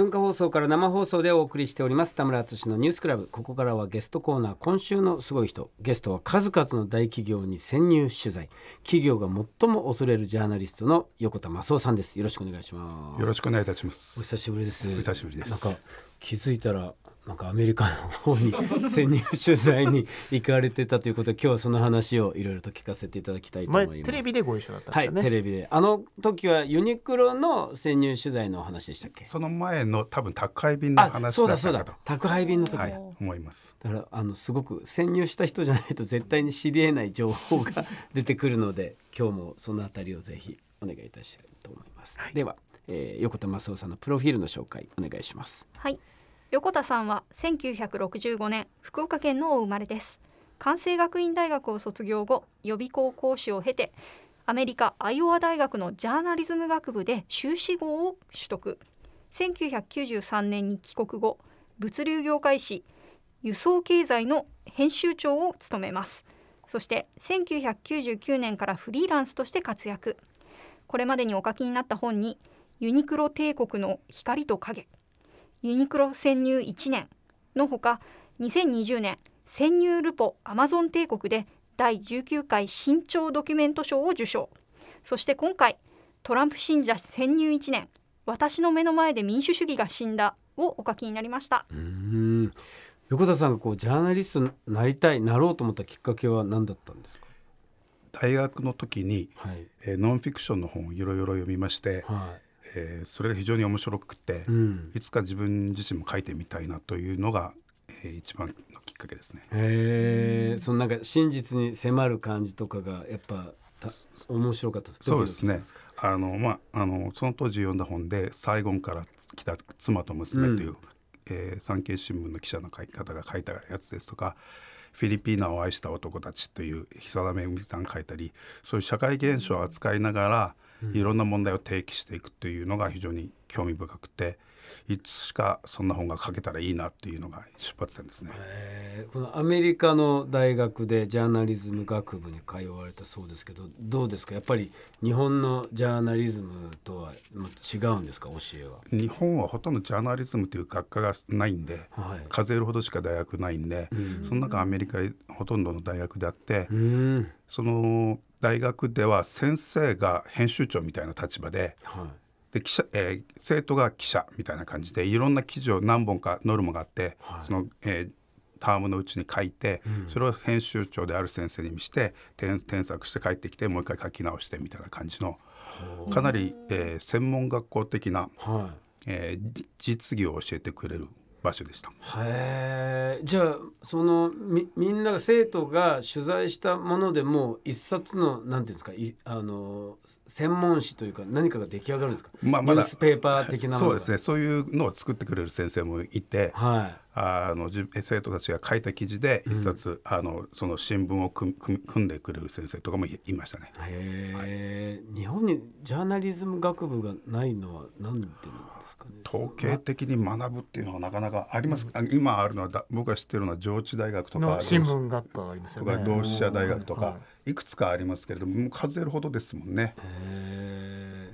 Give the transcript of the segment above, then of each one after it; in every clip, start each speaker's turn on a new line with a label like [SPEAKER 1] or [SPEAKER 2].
[SPEAKER 1] 文化放送から生放送でお送りしております田村敦のニュースクラブここからはゲストコーナー今週のすごい人ゲストは数々の大企業に潜入取材企業が最も恐れるジャーナリストの横田真夫さんですよろしくお願いしますよろしくお願いいたしますお久しぶりですお久しぶりですなんか気づいたらなんかアメリカの方に潜入取材に行かれてたということで今日はその話をいろいろと聞かせていただきたいと思います。テレビでご一緒だった、ね、はい、テレビで。あの時はユニクロの潜入取材の話でしたっけ？その前の多分宅配便の話だったそうだそうだ。宅配便の時、はい、思います。だからあのすごく潜入した人じゃないと絶対に知り得ない情報が出てくるので、今日もそのあたりをぜひお願いいたしたいと思います。はい、では、えー、横田正夫さんのプロフィールの紹介お願いします。
[SPEAKER 2] はい。横田さんは1965年福岡県のお生まれです関西学院大学を卒業後予備校講師を経てアメリカアイオワ大学のジャーナリズム学部で修士号を取得1993年に帰国後物流業界誌輸送経済の編集長を務めますそして1999年からフリーランスとして活躍これまでにお書きになった本にユニクロ帝国の光と影ユニクロ潜入1年のほか2020年潜入ルポアマゾン帝国で第19回新潮ドキュメント賞を受賞そして今回トランプ信者潜入1年私の目の前で民主主義が死んだをお書きになりました
[SPEAKER 1] 横田さんがこうジャーナリストにな
[SPEAKER 3] りたいなろうと思ったきっかけは何だったんですか大学の時に、はい、えー、ノンフィクションの本をいろいろ読みまして、えー、それが非常に面白くて、うん、いつか自分自身も書いてみたいなというのが、えー、一番のきっかけですね。
[SPEAKER 1] え、そのなんか真実に迫る感じとかがやっぱ面白かっ
[SPEAKER 3] たそうですね。あのまああのその当時読んだ本で「サイゴンから来た妻と娘」という、うん、えー、産経新聞の記者の書き方が書いたやつですとか。フィリピーナを愛した男たちという久田めぐみさんが書いたりそういう社会現象を扱いながらいろんな問題を提起していくというのが非常に興味深くていつしかそんな本が書けたらいいなというのが出発点ですね、え
[SPEAKER 1] ー、このアメリカの大学でジャーナリズム学部に通われたそうですけどどうですかやっぱり
[SPEAKER 3] 日本のジャーナリズムとは違うんですか教えは日本はほとんどジャーナリズムという学科がないんで、はい、数えるほどしか大学ないんで、うん、その中アメリカほとんどの大学であって、うん、その大学では先生が編集長みたいな立場ではい、で記者えー、生徒が記者みたいな感じでいろんな記事を何本かノルマがあって、はい、その、えー、タームのうちに書いて、うん、それを編集長である先生に見して添削して帰ってきてもう一回書き直してみたいな感じのかなり、えー、専門学校的な、はい、えー、実技を教えてくれる場所でした。
[SPEAKER 1] へえじゃあそのみみんなが生徒が取材したものでも一冊のなんていうんですかいあの専門誌というか何かが出来上がるんですか、まあ、まだニュースペーパー的なそうです
[SPEAKER 3] ねそういうのを作ってくれる先生もいて、はい、あの生徒たちが書いた記事で一冊、うん、あのその新聞を組んでくれる先生とかもいましたね。はい、日本にジャーナリズム学部がないのは何でなんですか、ね、統計的に学ぶっていうのはなかなかあります。うん、今あるのはだ僕が知ってるのは上智大学とか新聞
[SPEAKER 4] 学科ありますよね。とか同志社大学とか、は
[SPEAKER 3] い、いくつかありますけれども、もう数えるほどですもんね。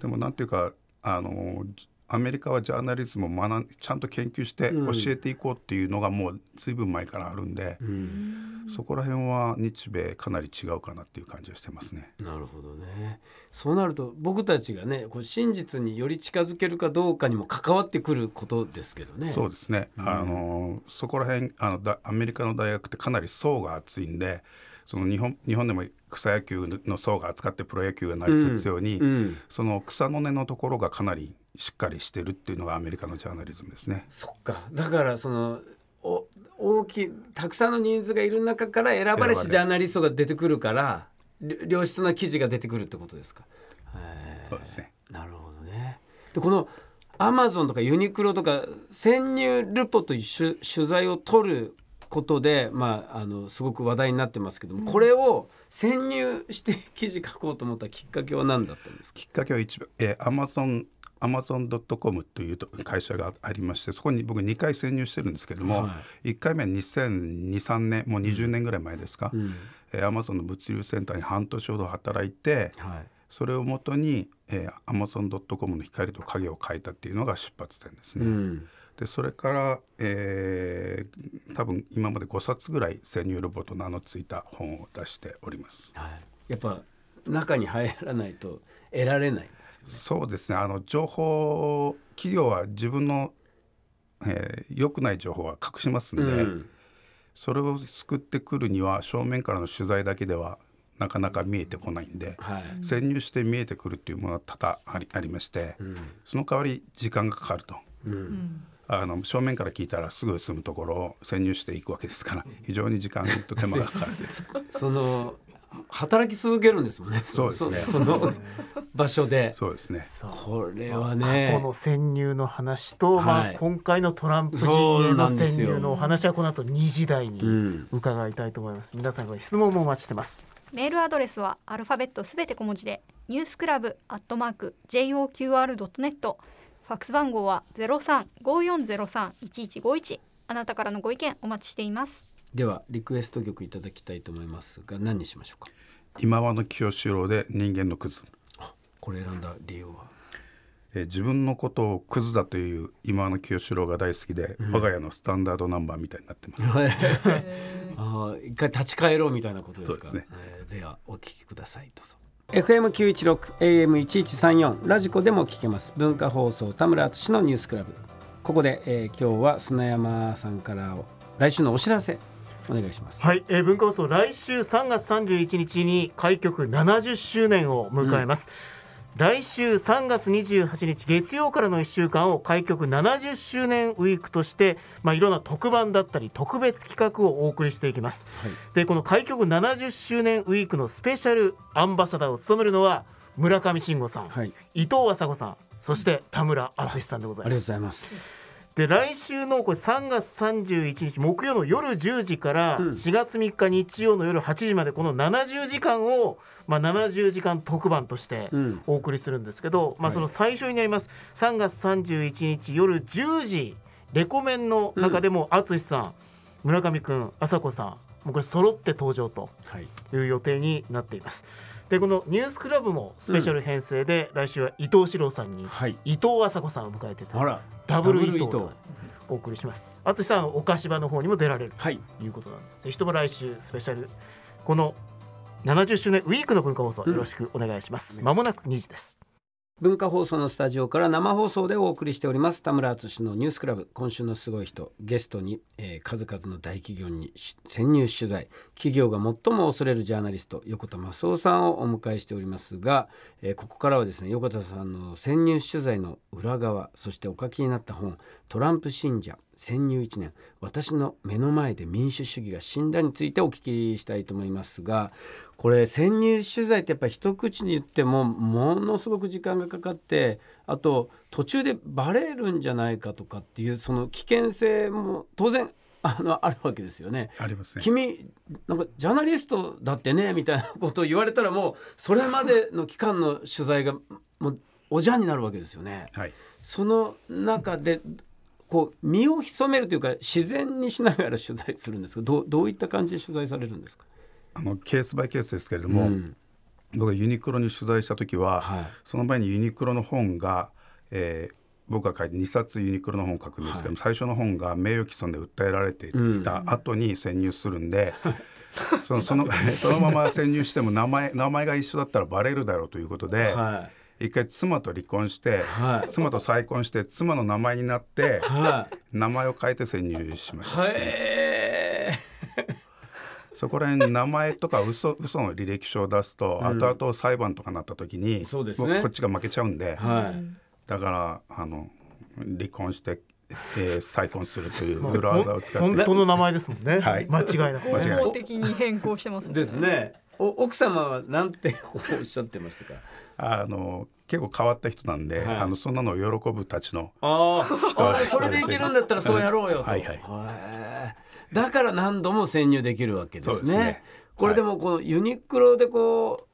[SPEAKER 3] でもなんていうかあのアメリカはジャーナリズムを学んちゃんと研究して教えていこうっていうのがもう随分前からあるんで、うん、そこら辺は日米かなり違うかなっていう感じはしてますね。なるほどね
[SPEAKER 1] そうなると僕たちがねこう真実により近づけるかどうかにも関わってくるこ
[SPEAKER 3] とですけどね。そうですね、うん、あのそこら辺あのアメリカの大学ってかなり層が厚いんでその日本日本でも草野球の層が扱ってプロ野球が成り立つように、うんうん、その草の根のところがかなりしっかりしてるっていうのがアメリカのジャーナリズムですね。そっか
[SPEAKER 1] だからそのお大きいたくさんの人数がいる中から選ばれしジャーナリストが出てくるから良質な記事が出てくるってことですか。そうですね。なるほどね。でこのアマゾンとかユニクロとか潜入ルポという取材を取ることで、まあ、あの
[SPEAKER 3] すごく話題になってますけども、これを潜入して記事書こうと思ったきっかけは何だったんですかきっかけは一番、えー、Amazon アマゾン・ドット・コムという会社がありましてそこに僕2回潜入してるんですけれども、はい、1回目は2023年もう20年ぐらい前ですか、うんえー、アマゾンの物流センターに半年ほど働いて、はい、それをもとに、えー、アマゾン・ドット・コムの光と影を描いたっていうのが出発点ですね。うんでそれから、えー、多分今まで5冊ぐらい潜入ロボットの名のついた本を出しております。はい、やっぱ中に入らないと得られない、ね、そうですねあの情報企業は自分の、えー、良くない情報は隠しますんで、うん、それを救ってくるには正面からの取材だけではなかなか見えてこないんで、はい、潜入して見えてくるっていうものは多々ありまして、うん、その代わり時間がかかると。うんあの正面から聞いたらすぐ進むところを潜入していくわけですから非常に時間と手間がかかる その働き続けるんで
[SPEAKER 1] すもんね。そうですね。その場所で。そうですね。これはね。過去
[SPEAKER 4] の潜入の話と、はい、まあ今回のトランプ陣営の潜入のお話はこの後2時台に伺いたいと思います。うん、皆さんが質問もお待ちしてます。
[SPEAKER 2] メールアドレスはアルファベットすべて小文字でニュースクラブアットマーク j o q r ネット。ファックス番号はゼロ三五四ゼロ三一一五一。あなたからのご意見お待ちしています
[SPEAKER 1] ではリクエスト
[SPEAKER 3] 曲いただきたいと思いますが何にしましょうか今和の清志郎で人間のクズこれ選んだ理由はえ自分のことをクズだという今和の清志郎が大好きで、うん、我が家のスタンダードナンバーみたいになってます
[SPEAKER 1] あ一回立ち返ろうみたいなことですか、ね、えー、ではお聞きくださいどうぞ FM916 AM1134 ラジコでも聞けます文化放送田村淳のニュースクラブここで、えー、今日は砂山さんから来週のお知らせお願いします。はい、
[SPEAKER 4] えー、文化放送来週3月31日に開局70周年を迎えます。うん来週3月28日月曜からの1週間を開局70周年ウィークとして、まあ、いろんな特番だったり特別企画をお送りしていきます、はい、でこの開局70周年ウィークのスペシャルアンバサダーを務めるのは村上信五さん、はい、伊藤麻子さんそして田村淳さんでございますありがとうござい
[SPEAKER 1] ます
[SPEAKER 4] で来週のこれ3月31日木曜の夜10時から4月3日日曜の夜8時までこの70時間を、まあ、70時間特番としてお送りするんですけど、うん、まあ、その最初になります、3月31日夜10時レコメンの中でも淳さん、さん、村上君あさこさんもうこれ揃って登場という予定になっています。はいでこのニュースクラブもスペシャル編成で、来週は伊藤史郎さんに、伊藤麻子さんを迎えてとダブル伊藤とお送りします淳さんお菓子場の方にも出られるということなんです、ぜひとも来週スペシャルこの70周年ウィークの文化放送よろしくお願いします、まも
[SPEAKER 1] なく2時です文化放送のスタジオから生放送でお送りしております田村淳のニュースクラブ今週のすごい人ゲストに、えー、数々の大企業に潜入取材企業が最も恐れるジャーナリスト横田正夫さんをお迎えしておりますが、えー、ここからはですね横田さんの潜入取材の裏側そしてお書きになった本「トランプ信者潜入1年私の目の前で民主主義が死んだについてお聞きしたいと思いますがこれ潜入取材ってやっぱ一口に言ってもものすごく時間がかかってあと途中でバレるんじゃないかとかっていうその危険性も当然あのあるわけですよね。ありますね。君なんかジャーナリストだってねみたいなことを言われたらもうそれまでの期間の取材がもうおじゃんになるわけですよね。はい、その中でこう身を潜めるというか自然にしながら取材するんですがどどういった感じで取材
[SPEAKER 3] されるんですかあのケースバイケースですけれども、うん、僕がユニクロに取材した時は、はい、その前にユニクロの本が、えー、僕が書いて2冊ユニクロの本を書くんですけども、はい、最初の本が名誉毀損で訴えられていた後に潜入するんで。う んそのそのそのまま潜入しても名前名前が一緒だったらバレるだろうということで、は一回妻と離婚して、はい、妻と再婚して妻の名前になって、はい、名前を変えて潜入しました、ね、へえそこら辺名前とか嘘嘘の履歴書を出すと、後々裁判とかなった時に、そうでね、こっちが負けちゃうんで、はい、だからあの離婚して、えー、再婚するという裏技を使って本当の名
[SPEAKER 4] 前ですもんね、はい、間違いな
[SPEAKER 1] く、ね、間違い
[SPEAKER 2] 的に変更してますもんね。ですね。
[SPEAKER 3] 奥様はなんておっしゃってましたかあの結構変わった人なんで、はい、あのそんなのを喜ぶたちの
[SPEAKER 2] ああそ
[SPEAKER 3] れでいけるんだったらそうやろうよと、はいはい
[SPEAKER 4] は
[SPEAKER 3] い、だから何度も潜入できるわけ
[SPEAKER 1] ですね。すねこれでもこのユニクロでこ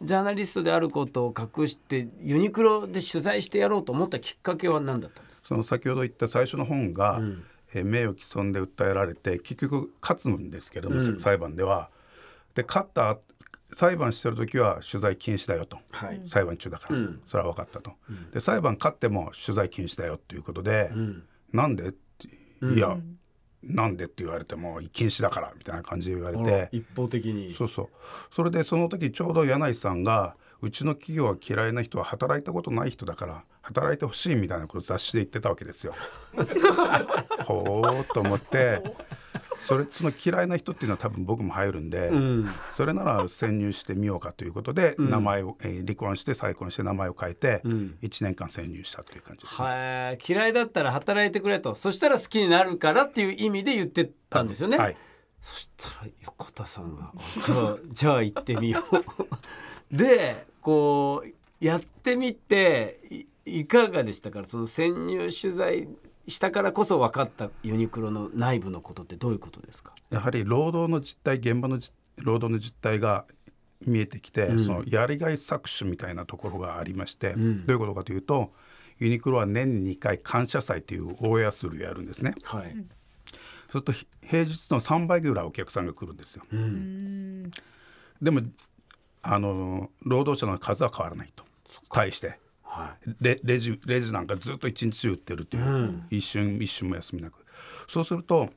[SPEAKER 1] うジャーナリストであることを
[SPEAKER 3] 隠してユニクロで取材してやろうと思ったきっかけは何だったんですかその先ほど言った最初の本が、うん、え名誉毀損で訴えられて結局勝つんですけども、うん、裁判では。で勝った裁判してる時は取材禁止だよと、はい、裁判中だから、うん、それは分かったと、うん、で裁判勝っても取材禁止だよっていうことで、うん、なんでいや、うん、なんでって言われても禁止だからみたいな感じで言われて一方的にそうそうそれでその時ちょうど柳井さんがうちの企業は嫌いな人は働いたことない人だから働いてほしいみたいなこと雑誌で言ってたわけですよ。ほーっと思ってそれその嫌いな人っていうのは多分僕も入るんで、うん、それなら潜入してみようかということで、名前を、えー、離婚して再婚して名前を変えて1年間潜入したという感じで
[SPEAKER 1] すね、ね嫌いだったら働いてくれとそしたら好きになるからっていう意味で言ってたんですよね。はい、そしたら横田さんが「じゃじゃあ行ってみよう」でこうやってみていかがでしたかその潜入取材し
[SPEAKER 3] たからこそ分かったユニクロの内部のことってどういうことですかやはり労働の実態現場の労働の実態が見えてきて、うん、そのやりがい搾取みたいなところがありまして、うん、どういうことかというとユニクロは年に2回感謝祭という大安売りをやるんですね。はい、そうすると平日の3倍ぐらいお客さんが来るんですよ。うん、でもあの労働者の数は変わらないと対してはい、レジレジなんかずっと一日中売ってるという、うん、一瞬一瞬も休みなくそうすると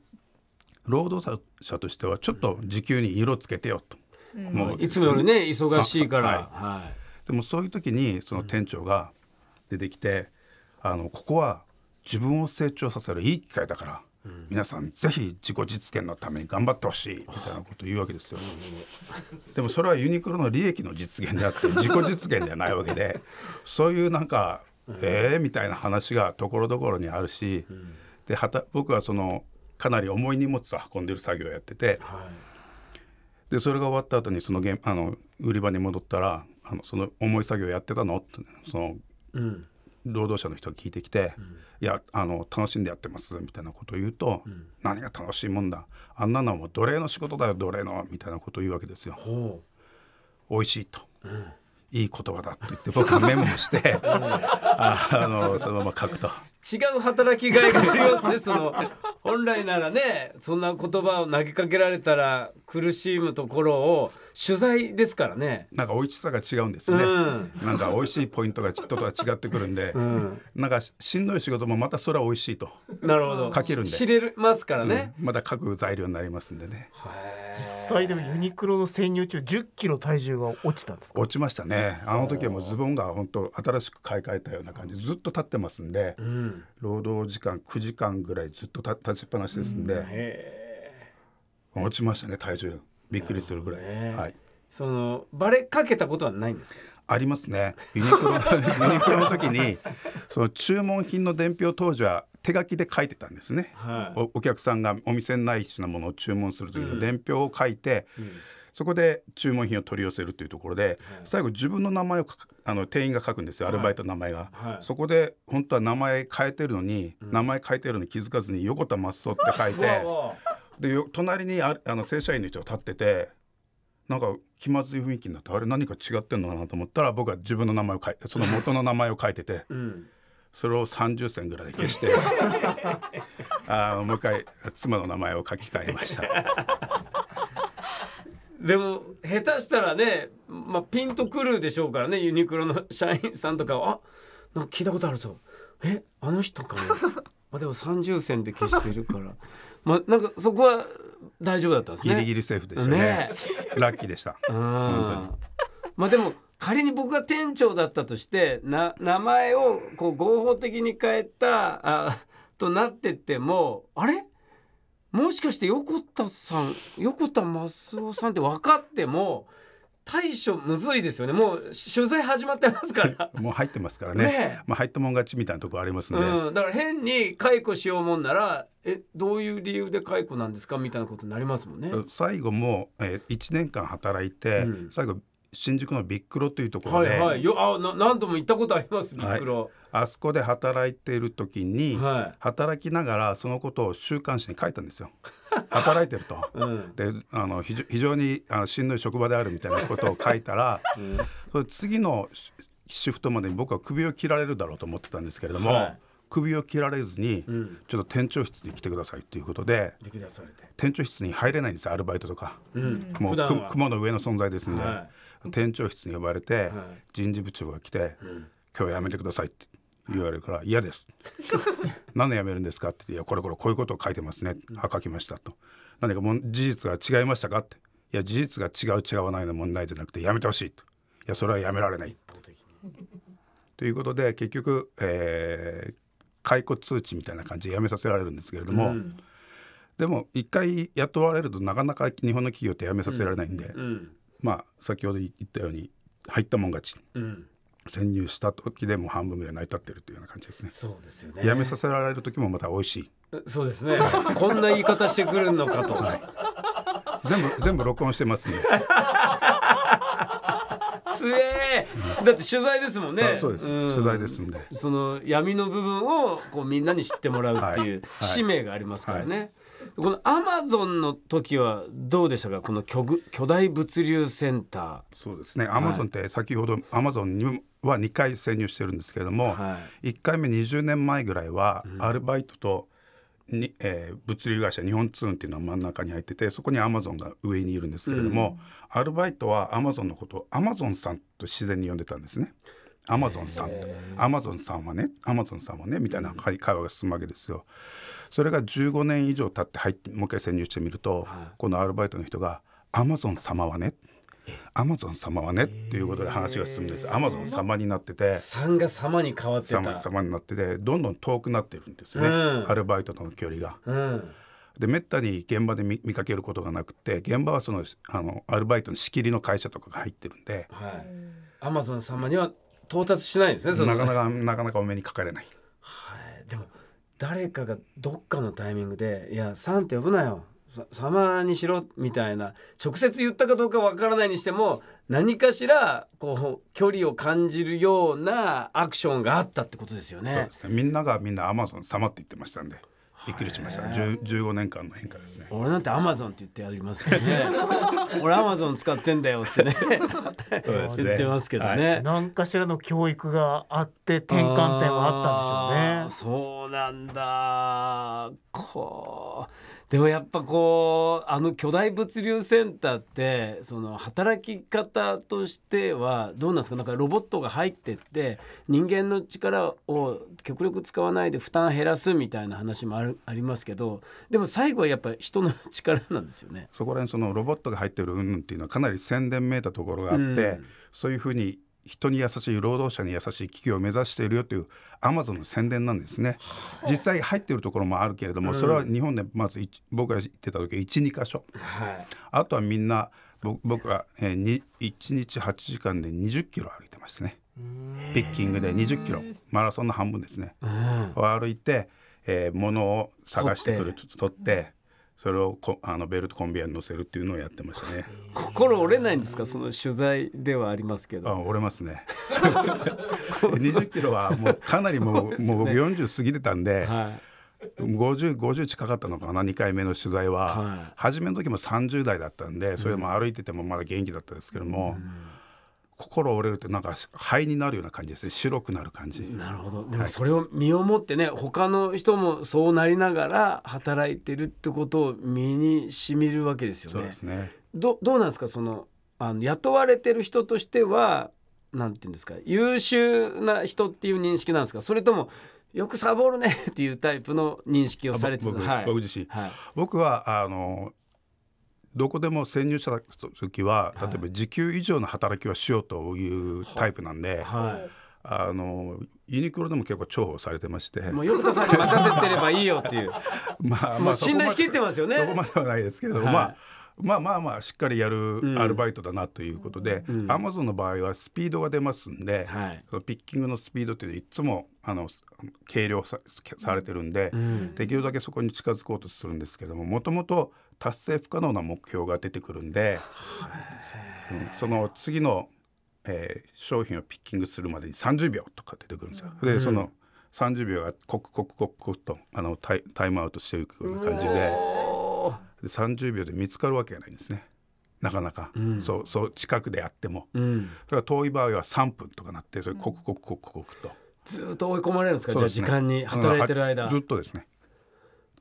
[SPEAKER 3] 労働者としてはちょっと時給に色つけてよと、うん、もういつもよりね忙しいから、はい、はい、でもそういう時にその店長が出てきて、あのここは自分を成長させるいい機会だから皆さんぜひ自己実現のために頑張ってほしいみたいなことを言うわけですよ。でもそれはユニクロの利益の実現であって自己実現ではないわけでそういうなんかええー、みたいな話がところどころにあるし、ではた僕はそのかなり重い荷物を運んでる作業をやってて、でそれが終わった後にそのあの売り場に戻ったらあのその重い作業やってたのその、うん、労働者の人が聞いてきて「うん、いやあの楽しんでやってます」みたいなことを言うと「うん、何が楽しいもんだあんなのはもう奴隷の仕事だよ奴隷の」みたいなことを言うわけですよ。美味しいと、うんいい言葉だと言って僕はメモして あのそのまま書くと
[SPEAKER 1] 違う働きがいがありますねその本来ならねそんな言葉を投げかけられたら苦
[SPEAKER 3] しむところを取材ですからねなんか美味しさが違うんですね、うん、なんか美味しいポイントが人とは違ってくるんで、うん、なんかしんどい仕事もまたそれは美味しいとなるほど書けるんで知れますからね、うん、また書く材料になりますんでね実
[SPEAKER 4] 際でもユニクロの潜入中1 0キロ体重が落ちたんで
[SPEAKER 3] す落ちましたねねあの時はもうズボンが本当新しく買い替えたような感じずっと立ってますんで、うん、労働時間9時間ぐらいずっと立ちっぱなしですんで、うん、落ちましたね体重びっくりするぐらい、ね、はい、そのバレかけたことはないんですかありますねユニクロ ユニクロの時にその注文品の伝票当時は手書きで書いてたんですね、はいお、お客さんがお店ないものを注文するという伝票を書いて、うんそこで注文品を取り寄せるというところで、最後自分の名前をあの店員が書くんですよアルバイトの名前が、はい、そこで本当は名前変えてるのに、うん、名前変えてるのに気づかずに横田真っ青って書いてで隣にああの正社員の人が立っててなんか気まずい雰囲気になってあれ何か違ってんのかなと思ったら僕は自分の名前を書いてその元の名前を書いてて、うん、それを30銭ぐらいで消して あもう一回妻の名前を書き換えました。
[SPEAKER 1] でも下手したらね、まあ、ピンとくるでしょうからねユニクロの 社員さんとかは「あなんか聞いたことあるぞえあの人か まあ」でも三重線で消してるからまあなんかそこは大丈夫だったんですねギリギリセーフでしたね、ね、ラッキーでし
[SPEAKER 3] た本当に
[SPEAKER 1] まあでも仮に僕が店長だったとしてな名前をこう合法的に変えたあとなってってもあれもしかして横田さん横田益夫さんって分かっても対処むずいですよねもう取材始まってま
[SPEAKER 3] すからもう入ってますからね、ね、まあ、入ったもん勝ちみたいなとこありますね、う
[SPEAKER 1] ん、だから変に解雇し
[SPEAKER 3] ようもんならえどういう理由で解雇なんですかみたいなことになりますもんね最後も、えー、1年間働いて、うん、最後新宿のビックロというところで、はいはい、よあな何度も行ったことありますビックロ、はい、あそこで働いている時に、はい、働きながらそのことを週刊誌に書いたんですよ働いてると、うん、であの非常にあのしんどい職場であるみたいなことを書いたら、うん、それ次のシフトまでに僕は首を切られるだろうと思ってたんですけれども、はい、首を切られずに、うん、ちょっと店長室に来てくださいということで店長室に入れないんですアルバイトとか、うん、もう雲の上の存在ですんで。はい店長室に呼ばれて、人事部長が来て「今日やめてください」って言われるから「嫌です」「何で辞めるんですか?」って「いやこれこれこういうことを書いてますね」は書きました」と「何かも事実が違いましたか?」って「いや事実が違う違わないの問題じゃなくてやめてほしい」と「いやそれはやめられない」ということで結局、えー、解雇通知みたいな感じで辞めさせられるんですけれども、うん、でも一回雇われるとなかなか日本の企業って辞めさせられないんで、まあ先ほど言ったように入ったもん勝ち、うん、潜入した時でも半分ぐらい成り立ってるというような感じですねそうですよねやめさせられる時もまた美味しいそうですねこんな言い方してくるのかと、はい、全部全部録音してますね
[SPEAKER 1] つえだって取材ですもんね。そうです、うん、取材ですんで。その闇の部分をこうみんなに知ってもらうっていう使命がありますからね。はいはいこのアマゾンの時はどうでしたかこの巨巨大物流セン
[SPEAKER 3] ターそうですねアマゾンって先ほどアマゾンには2回潜入してるんですけれども、はい、1回目20年前ぐらいはアルバイトと、にえー、物流会社日本ーンっていうのは真ん中に入っててそこにアマゾンが上にいるんですけれども、うん、アルバイトはアマゾンのことをアマゾンさんと自然に呼んでたんですね。アマゾンさんアマゾンさんはねアマゾンさんはねみたいな会話が進むわけですよ。それが15年以上経って入ってもう一回潜入してみると、はい、このアルバイトの人が「アマゾン様はね」アマゾン様はねっていうことで話が進むんです。アマゾン様になってて、3が様に変わってた。様になってて、どんどん遠くなってるんですね。うん、アルバイトとの距離が。うんでめったに現場で見かけることがなくて現場はそのあのアルバイトの仕切りの会社とかが入ってるん
[SPEAKER 1] で、はい、アマゾン様には到達しないんですねなかなか
[SPEAKER 3] なかなかお目にかかれない、は
[SPEAKER 1] い、でも誰かがどっかのタイミングで「いやさんって呼ぶなよ様にしろ」みたいな直接言ったかどうかわからないにしても何かしらこう距離を感じる
[SPEAKER 3] ようなアクションがあったってことですよね。そうですねみんながみんなアマゾン様って言ってましたんで。びっくりしました十十五年間の変化ですね俺なんてアマゾンって言ってありますけどね 俺アマゾン使
[SPEAKER 1] ってんだよってね言ってますけどね、
[SPEAKER 4] 何かしらの教育があって転換点はあったんですよねそうなんだ
[SPEAKER 1] こうでもやっぱこうあの巨大物流センターってその働き方としてはどうなんですかなんかロボットが入ってって人間の力を極力使わないで負担減らすみたいな話
[SPEAKER 3] もあるありますけどでも最後はやっぱり人の力なんですよね。そこら辺そのロボットが入ってる云々っていうのはかなり宣伝めいたところがあって、うん、そういうふうに人に優しい労働者に優しい企業を目指しているよというアマゾンの宣伝なんですね実際入っているところもあるけれども、それは日本でまず僕が行ってた時12箇所、はい、あとはみんな僕は、えー、1日8時間で20キロ歩いてましたねピッキングで20キロマラソンの半分ですね、を歩いて、えー、物を探してくる取ってそれをあのベルトコンビアに乗せるっていうのをやってましたね。心折れないんですかその取材ではありますけど。あ折れますね。20 キロはもうかなりもうう、ね、もう僕40過ぎてたんで。はい 50, 50近かったのかな2回目の取材は、はい、初めの時も30代だったんでそれも歩いててもまだ元気だったですけども、うん心折れるとなんか灰になるような感じですね白くなる感じなるほどでもそれを身をもってね、はい、他の人もそうな
[SPEAKER 1] りながら働いてるってことを身にしみるわけですよね。そうですねどどうなんですかそのあの雇われてる人としてはなんて言うんですか優秀な人っていう認識なんですかそれともよくサボるねっていうタイプの認
[SPEAKER 3] 識をされてる、僕,、はい、僕自身、はい、僕はあのどこでも潜入した時は例えば時給以上の働きはしようというタイプなんで。はいあのユニクロでも結構重宝されてましてもう横田さんに任せてればいいよっていう まあ、まあ、信頼しきってますよねそこまではないですけれども、はい、まあまあまあまあしっかりやるアルバイトだなということで、アマゾンの場合はスピードが出ますんで、はい、そのピッキングのスピードっていうのはいつもあの計量されてるんで、うん、できるだけそこに近づこうとするんですけどももともと達成不可能な目標が出てくるんで、うん、その次の、えー、商品をピッキングするまでに30秒とか出てくるんですよ。でその30秒がコクコクコクコクとあのタイタイムアウトしていくような感じでで30秒で見つかるわけがないんですね。なかなか、うん、そうそう近くであっても、うん、だから遠い場合は3分とかなってそれコクコクコクコクとずっと追い込まれるんですか、ね、じゃあ時間に働いてる間ずっとですね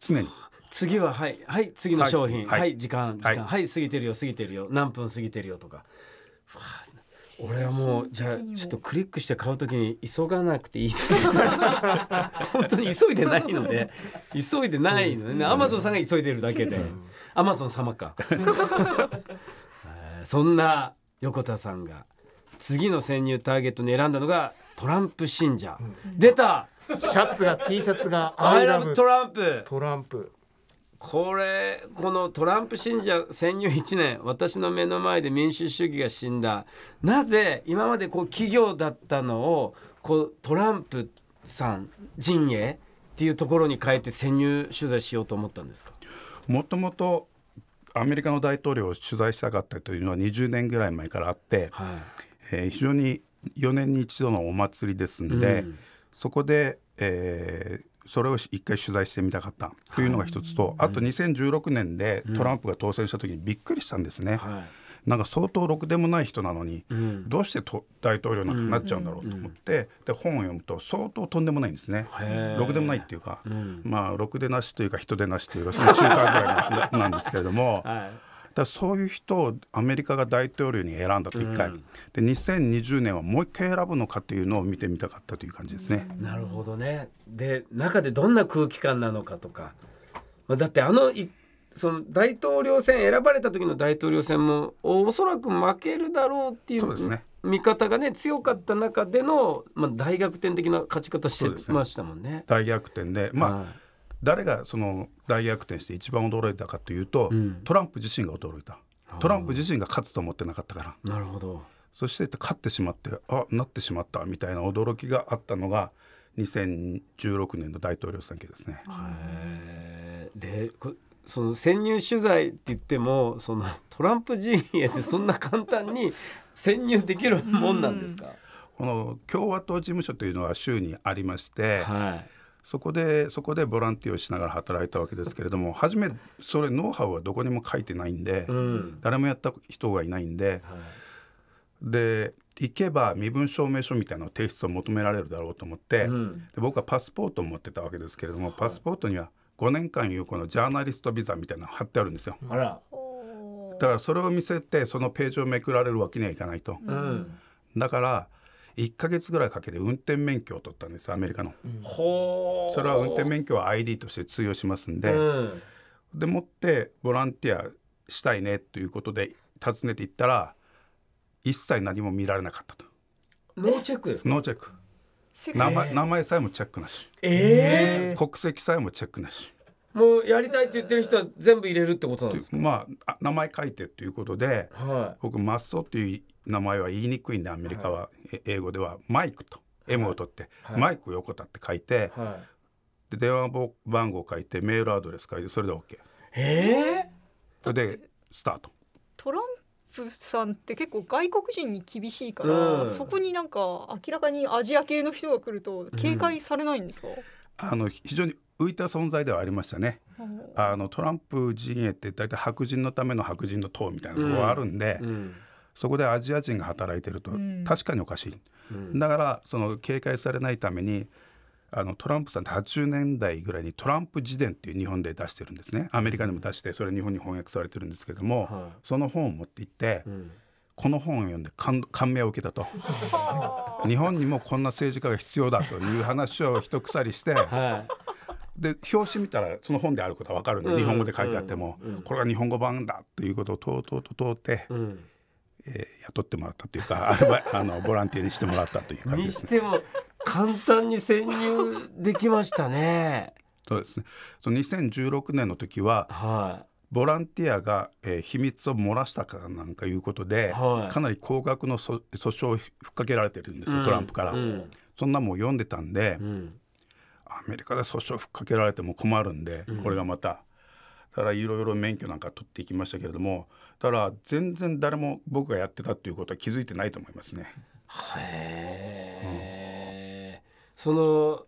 [SPEAKER 3] 常に
[SPEAKER 1] 次ははいはい次の商品、はい、はい、時間時間、はい、はい、過ぎてるよ過ぎてるよ何分過ぎてるよとか。俺はもうじゃあちょっとクリックして買うときに急がなくていいです 本当に急いでないので急いでないのねアマゾンさんが急いでるだけでアマゾン様か そんな横田さんが次の潜入ターゲットに選んだのがトランプ信者、うん、出たシャツが T シャツが「アイラブトランプ」トランプこれこのトランプ信者潜入1年私の目の前で民主主義が死んだなぜ今までこう企業だったのをこうトランプさん陣営っていうところに変えて潜
[SPEAKER 3] 入取材しようと思ったんですかもともとアメリカの大統領を取材したかったというのは20年ぐらい前からあって、はい、えー、非常に4年に一度のお祭りですんで、うん、そこで、えー、それを一回取材してみたかったというのが一つと、あと2016年でトランプが当選した時にびっくりしたんですね。なんか相当ろくでもない人なのに、どうして大統領なんかになっちゃうんだろうと思って、で本を読むと相当とんでもないんですねろくでもないっていうか、まあろくでなしというか人でなしというかその中間ぐらいなんですけれども、だそういう人をアメリカが大統領に選んだと1回、うん、で2020年はもう1回選ぶのかというのを見てみたかったという感じですね。
[SPEAKER 1] なるほどねで中でどんな空気感なのかとか、まあ、だってあのその大統領選選ばれた時の大統領選もおそらく負けるだろうっていうそうですね見方がね強かった中での、まあ、大逆転的な勝ち方してま
[SPEAKER 3] したもんね。ね大逆転で、まあ、誰がその大逆転して一番驚いたかというと、うん、トランプ自身が驚いたトランプ自身が勝つと思ってなかったからなるほどそして勝ってしまってあなってしまったみたいな驚きがあったのが2016年の大統領選挙ですね。でその潜入取材って言ってもそのトランプ
[SPEAKER 1] 陣営ってそんな簡単に潜入できるもんなんですか、うん、
[SPEAKER 3] この共和党事務所というのは州にありまして、はい、そこでそこでボランティアをしながら働いたわけですけれども初めそれノウハウはどこにも書いてないんで、うん、誰もやった人がいないんで、はい、で行けば身分証明書みたいな提出を求められるだろうと思って、うん、で僕はパスポートを持ってたわけですけれども、パスポートには5年間有効のジャーナリストビザみたいなの貼ってあるんですよ。だからそれを見せてそのページをめくられるわけにはいかないと。うん、だから1か月ぐらいかけて運転免許を取ったんですアメリカの、うん、
[SPEAKER 1] それは運転免
[SPEAKER 3] 許は ID として通用しますんで、うん、でもってボランティアしたいねということで訪ねていったら一切何も見られなかったとノーチェックですノーチェック名前名前さえもチェックなし、えー、国籍さえもチェックなしもうやりたいって言ってる人は全部入れるってことなんですかまあ名前書いてっていうことで、はい、僕マッソっていう名前は言いにくいんでアメリカは、はい、英語ではマイクと M を取って、はい、マイク横田って書いて、はい、で電話番号書いてメールアドレス書いてそれで OK。
[SPEAKER 2] え
[SPEAKER 3] ー、でスタート。
[SPEAKER 2] トランプさんって結構外国人に厳しいから、うん、そこになんか明らかにアジア系の人が来ると警戒されないんですか、うん、
[SPEAKER 3] あの非常に浮いた存在ではありましたね、うん、あのトランプ陣営って大体白人のための白人の党みたいなところがあるんで、うんそこでアジア人が働いてると確かにおかしい、うん、だからその警戒されないためにあのトランプさんって80年代ぐらいにトランプ辞典っていう日本で出してるんですねアメリカでも出してそれ日本に翻訳されてるんですけども、その本を持って行って、うん、この本を読んで感銘を受けたと日本にもこんな政治家が必要だという話を一鎖して、はい、で表紙見たらその本であることは分かるんで、日本語で書いてあっても、これが日本語版だということをとうとうと通って。えー、雇ってもらったというか あのボランティアにしてもらったという感じです、
[SPEAKER 1] ね、にしても簡単に潜入できましたね。
[SPEAKER 3] そうですね。その2016年の時は、はい、ボランティアが、えー、秘密を漏らしたかなんかいうことで、はい、かなり高額の訴訟をふっかけられてるんですよ、トランプから、うん、そんなもん読んでたんで、うん、アメリカで訴訟をふっかけられても困るんで、これがまただからいろいろ免許なんか取っていきましたけれどもだから全然誰も僕がやってたっていうことは気づいてないと思いますね。へえ、うん、その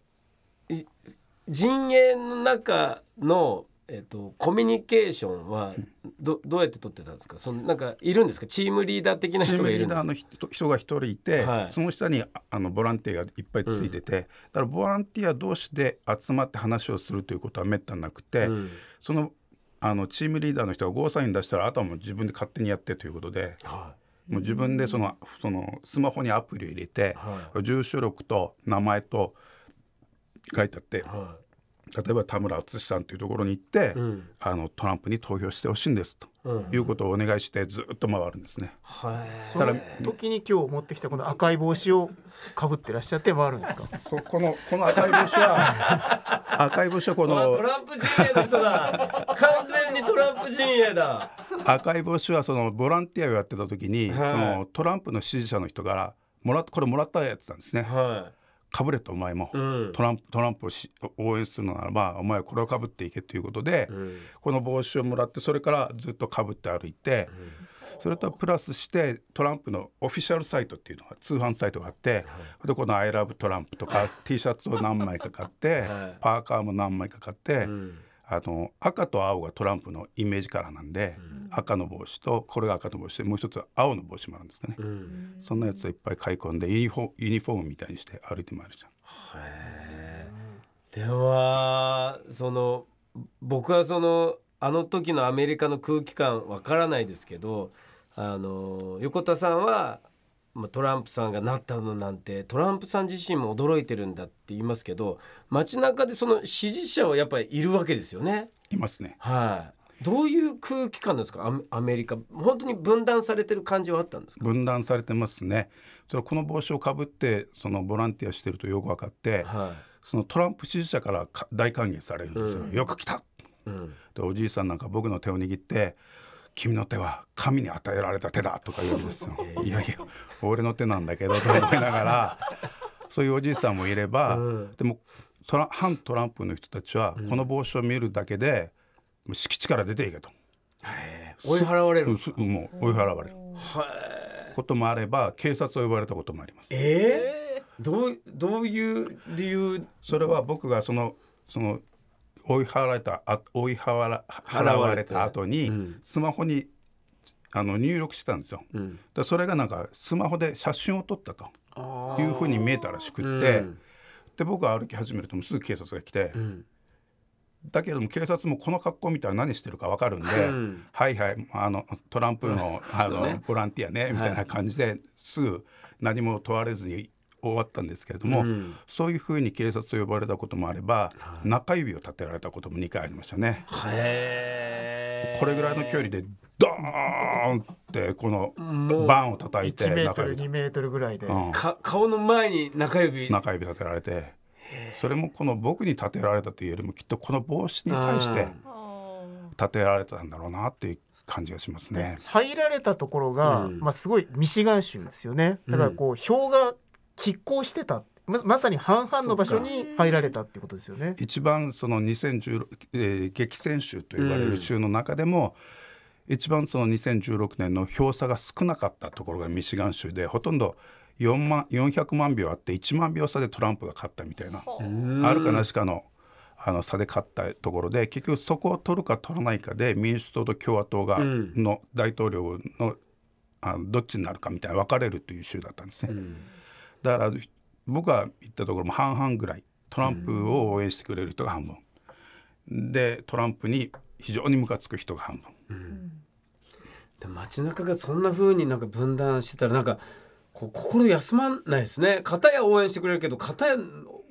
[SPEAKER 3] 陣営の中
[SPEAKER 1] のえっと、コミュニケーションはどどうやって取ってたんですかそのなんかいるんですかチームリーダー的な人がいるんですかチームリーダーの
[SPEAKER 3] 人が一人いて、はい、その下にあのボランティアがいっぱいついてて、うん、だからボランティア同士で集まって話をするということはめったになくて、うん、そのあのチームリーダーの人がゴーサイン出したらあとはもう自分で勝手にやってということで、はい、もう自分でそのそのスマホにアプリを入れて、はい、住所録と名前と書いてあって、は例えば田村淳さんというところに行って、うん、あのトランプに投票してほしいんですと、うん、いうことをお願いしてずっと回るんですね。はい。だから
[SPEAKER 4] 時に今日持ってきたこの赤い帽子をかぶってらっしゃって回るんですか。そこのこの赤い帽子
[SPEAKER 3] は 赤い帽子はこのトランプ陣営の
[SPEAKER 1] 人だ。完全にトランプ陣営だ。
[SPEAKER 3] 赤い帽子はそのボランティアをやってた時に、はい、そのトランプの支持者の人からもらこれもらったやつなんですね。はい。かぶれとお前も、うん、トランプトランプを応援するのならばお前はこれをかぶっていけということで、うん、この帽子をもらってそれからずっとかぶって歩いて、うん、それとプラスしてトランプのオフィシャルサイトっていうのが通販サイトがあって、はい、でこの「ILOVE トランプ」とか T シャツを何枚か買って、はい、パーカーも何枚か買って。あの赤と青がトランプのイメージカラーなんで、うん、赤の帽子とこれが赤の帽子でもう一つ青の帽子もあるんですかね、うん、そんなやつをいっぱい買い込んでユニフォームみたいにして歩いて回いりゃした。ではその
[SPEAKER 1] 僕はそのあの時のアメリカの空気感わからないですけどあの横田さんはまトランプさんがなったのなんてトランプさん自身も驚いてるんだって言いますけど街中でその支持者はやっぱりいるわけで
[SPEAKER 3] すよね。いますね。はい、どういう空気感ですかアメリカ本当に分断されてる感じはあったんですか分断されてますねそれこの帽子をかぶってそのボランティアしてるとよく分かって、はい、そのトランプ支持者から大歓迎されるんですよ、うん、よく来た、うん、でおじいさんなんか僕の手を握って君の手は神に与えられた手だ」とか言うんですよ。いやいや俺の手なんだけどと思いながら そういうおじいさんもいれば、でもトラ反トランプの人たちはこの帽子を見るだけで、うん、敷地から出ていけと。追い払われるすもう追い払われることもあれば警察を呼ばれたこともあります。
[SPEAKER 1] え
[SPEAKER 3] ー、どうどういう理由それは僕がそのその追い払われた追い払われた後に、スマホにあの入力してたんですよ。うん、だそれがなんかスマホで写真を撮ったというふうに見えたらしくって、うん、で僕は歩き始めるとすぐ警察が来て、うん、だけども警察もこの格好見たら何してるか分かるんで「はいはいあのトランプのあの、ね、ボランティアね」みたいな感じですぐ何も問われずに終わったんですけれども、うん、そういうふうに警察を呼ばれたこともあれば、はい、中指を立てられたことも2回ありましたね。これぐらいの距離でドーンってこのバンを叩いて中指
[SPEAKER 4] 1メートルぐらいで、うん、
[SPEAKER 3] 顔の前に中指中指立てられてそれもこの僕に立てられたというよりもきっとこの帽子に対して立てられたんだろうなっていう感じがしますね。
[SPEAKER 4] 入られたところが、うん、まあすごいミシガン州ですよね。だからこう、うん、氷河拮抗してたままさに半々の場所に入られたっ
[SPEAKER 3] てことですよね。一番その2016、えー、激戦州と呼ばれる州の中でも、うん、一番その2016年の票差が少なかったところがミシガン州でほとんど4万400万票あって1万票差でトランプが勝ったみたいな、うん、あるかなしかのあの差で勝ったところで結局そこを取るか取らないかで民主党と共和党がの大統領の,、あのどっちになるかみたいな分かれるという州だったんですね。うんだから僕が言ったところも半々ぐらいトランプを応援してくれる人が半分、うん、でトランプに非常にムカつく人が半分。うん、街
[SPEAKER 1] 中がそんなふうになんか分断してたらなんか心休まないですね片や応援してくれるけど片や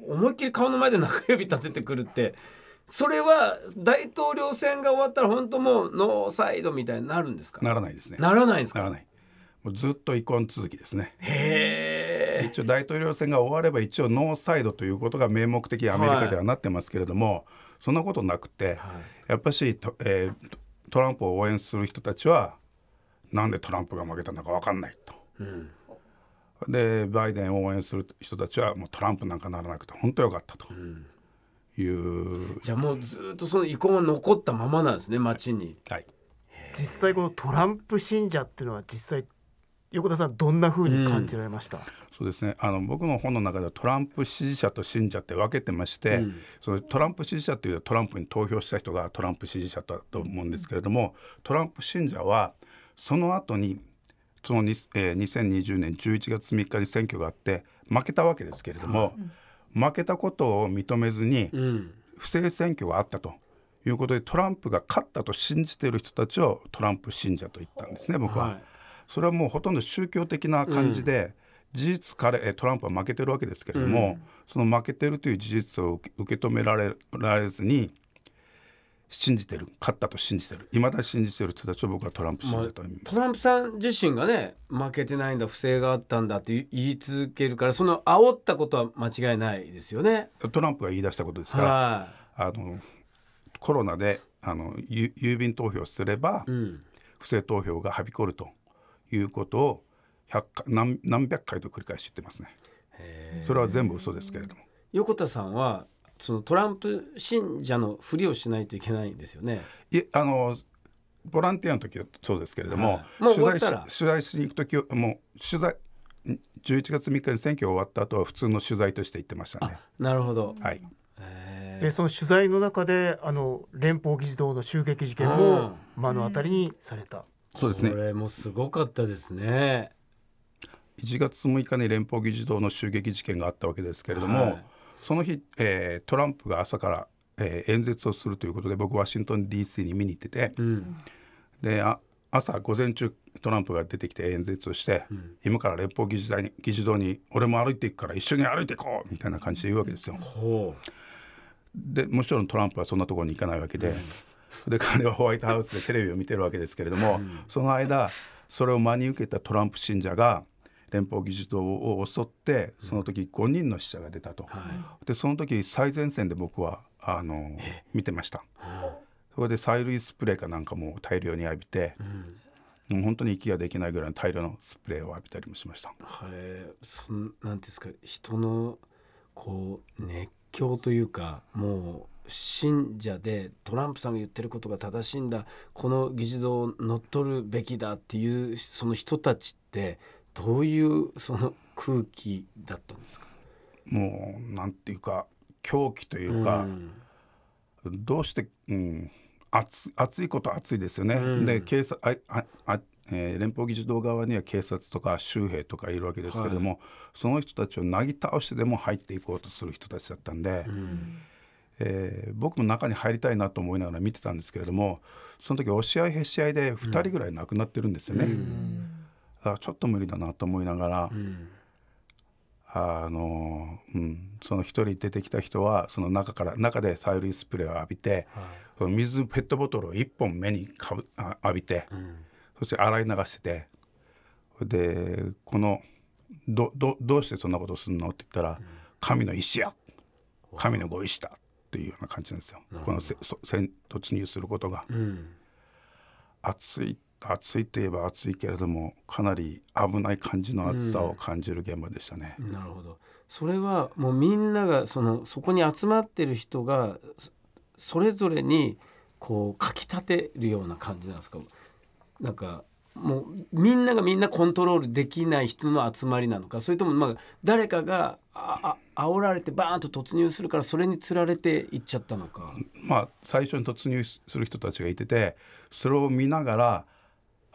[SPEAKER 1] 思いっきり顔の前で中指立ててくるってそれは大統領選が終わったら本当もうノーサイドみたいになるんです
[SPEAKER 3] かならないですねならないですかならないもうずっと遺恨続きですねへえ一応大統領選が終われば一応ノーサイドということが名目的アメリカではなってますけれども、はい、そんなことなくて、はい、やっぱしと、えー、トランプを応援する人たちはなんでトランプが負けたのか分かんないと。うんでバイデンを応援する人たちはもうトランプなんかならなくて本当よかったという、じゃあもうずっとその遺向は残ったままなんですね街に、はい、実際このトランプ信者って
[SPEAKER 4] いうのは実際横田さんどんなふうに感じられました、うん
[SPEAKER 3] そうですねあの僕の本の中ではトランプ支持者と信者って分けてまして、うん、そのトランプ支持者というトランプに投票した人がトランプ支持者だと思うんですけれども、うん、トランプ信者はその後にそのに、えー、2020年11月3日に選挙があって負けたわけですけれども、うん、負けたことを認めずに不正選挙があったと。いうことでトランプが勝ったと信じている人たちをトランプ信者と言ったんですね僕は、はい、それはもうほとんど宗教的な感じで、事実彼トランプは負けてるわけですけれども、その負けてるという事実を受け止められられずに信じてる勝ったと信じてるいまだ信じてる人たちを僕はトランプ信じたいま
[SPEAKER 1] あ、トランプさん自身がね負けてないんだ不正があったんだって言い続けるからその煽ったこ
[SPEAKER 3] とは間違いないですよねトランプが言い出したことですから、あのコロナであの郵便投票すれば、うん、不正投票がはびこるということを百何何百回と繰り返し言ってますねそれは全部嘘ですけれども横田さんはそのトランプ信者のふりをしないといけないんですよねいあのボランティアの時はそうですけれどもはい、取材し取材しに行く時もう取材11月3日に選挙終わった後は普通の取材として行ってましたねなるほどはい
[SPEAKER 4] でその取材の中であの連邦議事堂の襲撃事件を目の当たりにされた、
[SPEAKER 3] そうですねこれもすごかったですね1月6日に連邦議事堂の襲撃事件があったわけですけれども、はい、その日、えー、トランプが朝から、えー、演説をするということで僕ワシントン DC に見に行ってて、うん、で朝午前中トランプが出てきて演説をして、うん、今から連邦議事に議事堂に俺も歩いていくから一緒に歩いていこうみたいな感じで言うわけですよ。でもちろんトランプはそんなところに行かないわけで、うん、で彼はホワイトハウスでテレビを見てるわけですけれども、その間それを真に受けたトランプ信者が「連邦議事堂を襲ってその時5人の死者が出たと、はい、でその時最前線で僕はあの見てましたそれで催涙スプレーかなんかも大量に浴びて、うんもう本当に息ができないぐらいの大量のスプレーを浴びたりもしました。はい、そんなんですか人の
[SPEAKER 1] こう熱狂というかもう信者でトランプさんが言ってることが正しいんだこの議事堂を乗っ取るべきだっていう
[SPEAKER 3] その人たちってどういうその空気だったんですかもうなんていうか狂気というか、うん、どうして、うん、暑暑いこと暑いですよね、うん、で警察ああえー、連邦議事堂側には警察とか州兵とかいるわけですけれども、はい、その人たちをなぎ倒してでも入っていこうとする人たちだったんで。うんえー、僕も中に入りたいなと思いながら見てたんですけれどもその時押し合いへし合いで2人ぐらい亡くなってるんですよね。うんちょっと無理だなと思いながら、うん、あの、うん、その一人出てきた人はその中から中でサイルスプレーを浴びて、はい、その水ペットボトルを1本目にかぶ浴びて、うん、そして洗い流しててでこのどどどうしてそんなことするのって言ったら、うん、神の石や神のご意志だっていうような感じなんですよこのせそ突入することが。い暑いといえば暑いけれどもかなり危ない感じの暑さを感じる現場でしたね。
[SPEAKER 1] うん、なるほどそれはもうみんながそのそこに集まってる人がそれぞれにこうかきたてるような感じなんですかなんかもうみんながみんなコントロールできない人の集まりなのかそれともまあ誰かがあ
[SPEAKER 3] あ煽られてバーンと突入するからそれにつられていっちゃったのか。まあ、最初に突入する人たちがいててそれを見ながら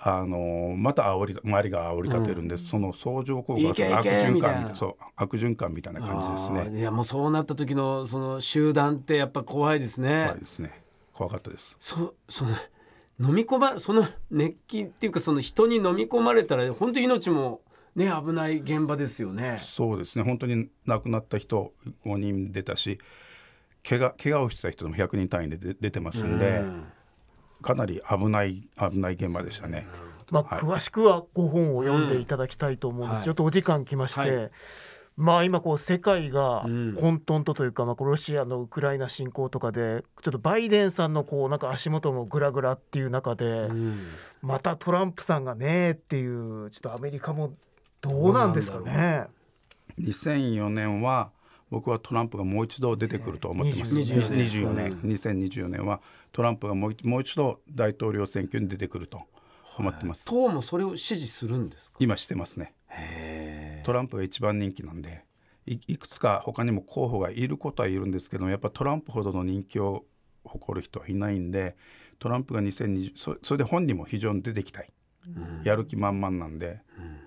[SPEAKER 3] あのまた煽り周りが煽り立てるんです、うん、その相乗効果悪循環みたいそう悪循環みたいな感じです
[SPEAKER 1] ねいやもうそうなった時のその集団ってやっぱ怖いですね怖いですね
[SPEAKER 3] 怖かったです
[SPEAKER 1] そその飲み込まその熱気っていうかその人に飲み込まれたら本当命も
[SPEAKER 3] ね危ない現場ですよねそうですね本当に亡くなった人5人出たし怪我怪我をした人も100人単位で出てますんで。うんかなり危ない危ない現場でしたね。
[SPEAKER 4] まあ、詳しくはご本を読んでいただきたいと思うんですよ、ちょっとお時間きまして、はい、まあ、今こう世界が混沌とというか、まあ、ロシアのウクライナ侵攻とかでちょっとバイデンさんのこうなんか足元もグラグラっていう中で、またトランプさんがねっていうちょっとアメリカもどうなんですかね。
[SPEAKER 3] 2004年は僕はトランプがもう一度出てくると思ってます。24年、2024年はトランプがもうもう一度大統領選挙に出てくると思ってます。党もそれを支持するんですか今してますね。トランプが一番人気なんでい、いくつか他にも候補がいることはいるんですけど、やっぱトランプほどの人気を誇る人はいないんで、トランプが2020そそれで本人も非常に出てきたい、うん、やる気満々なんで、うん、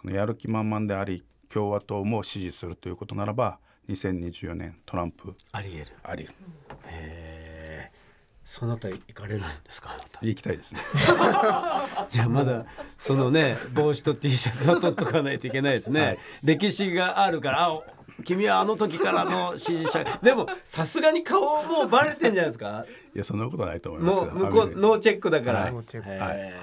[SPEAKER 3] そのやる気満々であり共和党も支持するということならば2024年トランプあり得るあり得るへえそのあたり行かれるんですか行きたいですね じゃあまだ
[SPEAKER 1] そのね帽子と T シャツは取っとかないといけないですね、はい、歴史があるから君はあの時からの支持者でもさすがに顔もうバレてんじゃないですか
[SPEAKER 3] いやそんなことないと思いますもう向こうノーチェックだから、はい、
[SPEAKER 4] はい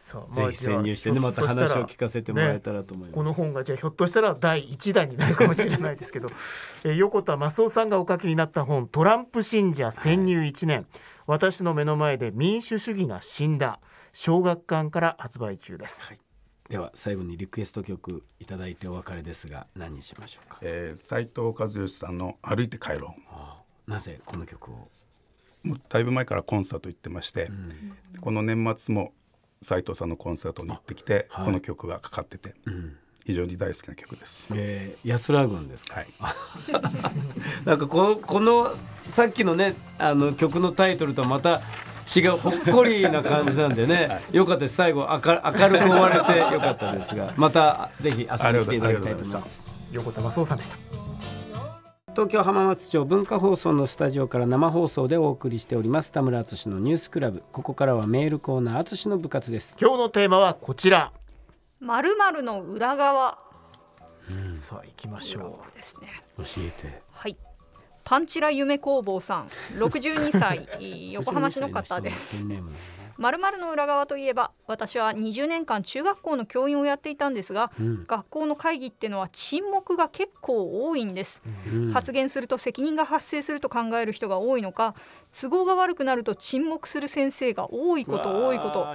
[SPEAKER 4] ぜ
[SPEAKER 3] ひ潜入してねまた話を聞かせてもらえたらと思います、ね、
[SPEAKER 4] この本がじゃひょっとしたら第1弾になるかもしれないですけど、え横田正夫さんがお書きになった本「トランプ信者潜入1年、はい、私の目の前で民主主義が死んだ」小学館から発売中です、はい、
[SPEAKER 1] では最後にリクエスト曲いただいてお別れですが何にしましょう
[SPEAKER 3] か、えー、斉藤和義さんの「歩いて帰ろう」ああなぜこの曲をもうだいぶ前からコンサート行ってまして、うん、この年末も斎藤さんのコンサートに行ってきて、はい、この曲がかかってて、うん、非常に大好きな曲です。えー、安ら
[SPEAKER 1] ぐんですか。はい、なんかこのこのさっきのねあの曲のタイトルとまた違うほっこりな感じなんでね、はい、よかったです最後明る明るく終われてよかったですがまたぜひ遊びに来ていただきたいと思います。
[SPEAKER 4] 横田正夫さんでした。
[SPEAKER 1] 東京浜松町文化放送のスタジオから生放送でお送りしております田村敦のニュースクラブここからはメールコーナー敦の部活です
[SPEAKER 4] 今日のテーマはこちら
[SPEAKER 2] まるまるの裏側、
[SPEAKER 4] うん、さあ行きましょうですね教えて
[SPEAKER 2] はいパンチラ夢工房さん62歳 横浜市の方ですまるの裏側といえば私は20年間中学校の教員をやっていたんですが、うん、学校の会議ってのは沈黙が結構多いんです、うん、発言すると責任が発生すると考える人が多いのか都合が悪くなると沈黙する先生が多いこと多いこと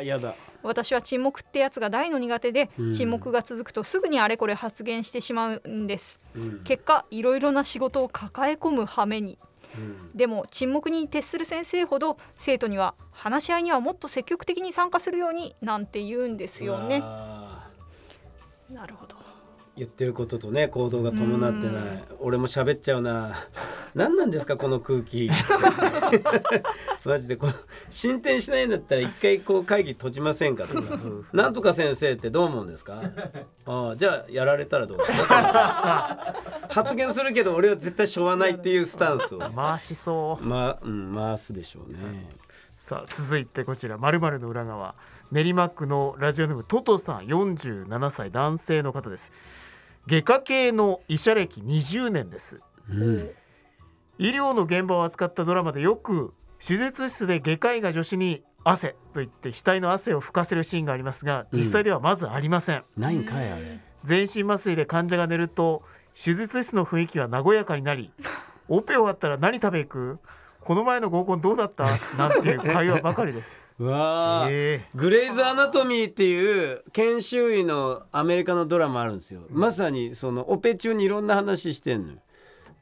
[SPEAKER 2] 私は沈黙ってやつが大の苦手で、うん、沈黙が続くとすぐにあれこれ発言してしまうんです、結果いろいろな仕事を抱え込む羽目にでも沈黙に徹する先生ほど生徒には話し合いにはもっと積極的に参加するようになんて言うんですよね。なるほど
[SPEAKER 1] 言ってることとね行動が伴ってない俺も喋っちゃうな 何なんですかこの空気 マジでこう進展しないんだったら一回こう会議閉じませんかとか「なんとか先生ってどう思うんですか?」ああじゃあやられたらどうですか 発言するけど俺は絶対しょうがないっていうスタンスを
[SPEAKER 4] 回しそう、まうん、回すでしょうねさあ続いてこちら「まるの裏側」練馬区のラジオネームトトさん47歳男性の方です。外科系の医者歴20年です、うん、医療の現場を扱ったドラマでよく手術室で外科医が助手に汗といって額の汗を拭かせるシーンがありますが実際ではまずありません、うん、ないんかいあれ全身麻酔で患者が寝ると手術室の雰囲気は和やかになりオペ終わったら何食べ行くこの前の合コンどうだったなんていう会話ばかりです
[SPEAKER 1] わえー、グレイズ・アナトミーっていう研修医のアメリカのドラマあるんですよ、うん、まさにそのオペ中にいろんな話してんの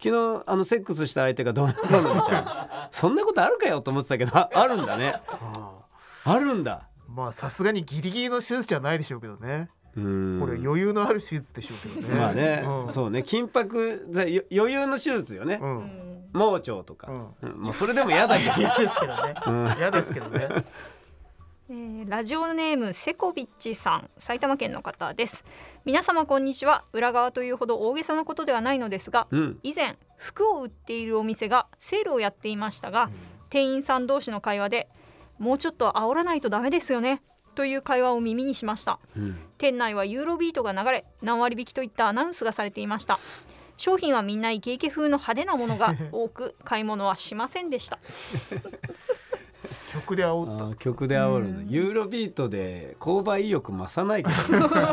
[SPEAKER 1] 昨日あのセックスした相手がどうなったのみたいな そんなことあるかよと思ってたけどあるんだねあるんだ
[SPEAKER 4] まあさすがにギリギリの手術じゃないでしょうけどねうんこれ余裕のある手術でしょうけどね。まあね、うん、そ
[SPEAKER 1] うね、緊迫、余裕の手術よね。うん盲腸とか、うん、もうそれでも嫌だけど 嫌
[SPEAKER 4] ですけどね、うん、ですけどね
[SPEAKER 2] えー、ラジオネームセコビッチさん埼玉県の方です皆様こんにちは裏側というほど大げさなことではないのですが、うん、以前服を売っているお店がセールをやっていましたが、うん、店員さん同士の会話でもうちょっと煽らないとダメですよねという会話を耳にしました、うん、店内はユーロビートが流れ何割引きといったアナウンスがされていました商品はみんなイケイケ風の派手なものが 多く買い物はしませんでした
[SPEAKER 1] 曲で煽った曲で煽るのユーロビートで購買意欲増さないけどそう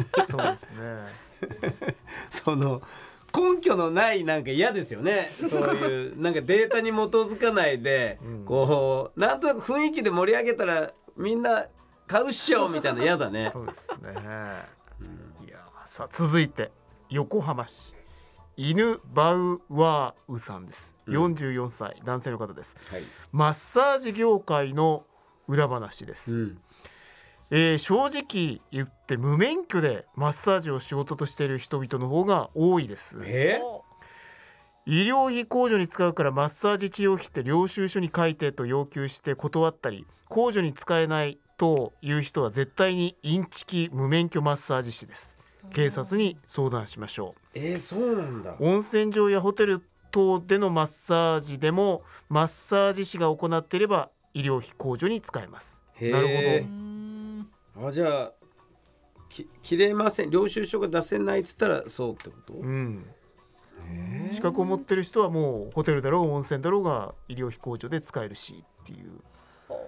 [SPEAKER 1] です
[SPEAKER 4] ね
[SPEAKER 1] その根拠のないなんか嫌ですよねそういうなんかデータに基づかないで、こうなんとなく雰囲気で盛り上げたらみんな買うっしょみたいな嫌だねそうで
[SPEAKER 4] すね、うん、いやさあ続いて横浜市犬バウワーウさんです、44歳男性の方です、はい、マッサージ業界の裏話です、うん、えー、正直言って無免許でマッサージを仕事としている人々の方が多いです、えー、医療費控除に使うからマッサージ治療費って領収書に書いてと要求して断ったり控除に使えないという人は絶対にインチキ無免許マッサージ師です警察に相談しましょうえー、そうなんだ温泉場やホテル等でのマッサージでもマッサージ師が行っていれば医療費控除に使えますなるほど
[SPEAKER 1] あじゃあき切れません領収書が出せないっつったらそうってことう
[SPEAKER 4] ん資格を持ってる人はもうホテルだろう温泉だろうが医療費控除で使えるしっていう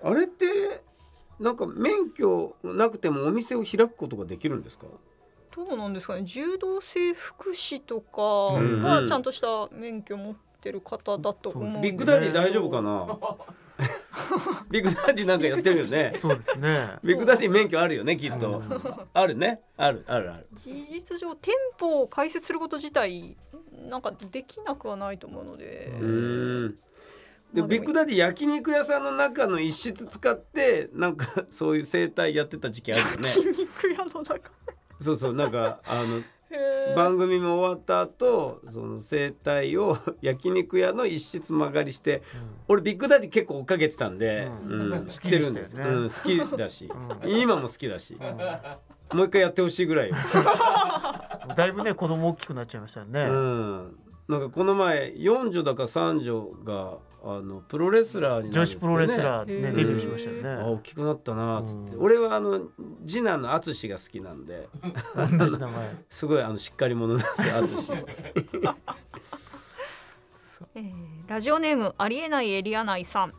[SPEAKER 4] あれってなんか免許なく
[SPEAKER 1] てもお店を開くことができるんですか
[SPEAKER 2] どうなんですかね柔道整復師とかがちゃんとした免許持ってる方だと思う、うんうん、ビッグダディ大丈夫かな
[SPEAKER 1] ビッグダディなんかやってるよね。そうですね。ビッグダディ免許あるよね、きっと。あるね。ある、ある、ある。
[SPEAKER 2] 事実上、店舗を開設すること自体、なんかできなくはないと思うので。で、ビッグダディ
[SPEAKER 1] 焼肉屋さんの中の一室使って、なんかそういう生態やってた時期あるよね。焼肉屋の中。そうそうなんかあの番組も終わった後その生態を 焼肉屋の一室曲がりして、うん、俺ビッグダディ結構追っかけてたんで、うんうん、知ってるんです、ね、うん、好きだし、今も好きだし、もう一回やってほしいぐらい だいぶね子供大きくなっちゃいましたね、うん、なんかこの前4女だか3女があのプロレスラーに、ね、女子プロレスラーね、デビューしましたよね、大きくなったなっつって、俺はあの次男の淳が好きなんで すごいあのしっかり者なんですよ 淳
[SPEAKER 2] えー、ラジオネームありえないエリア内さん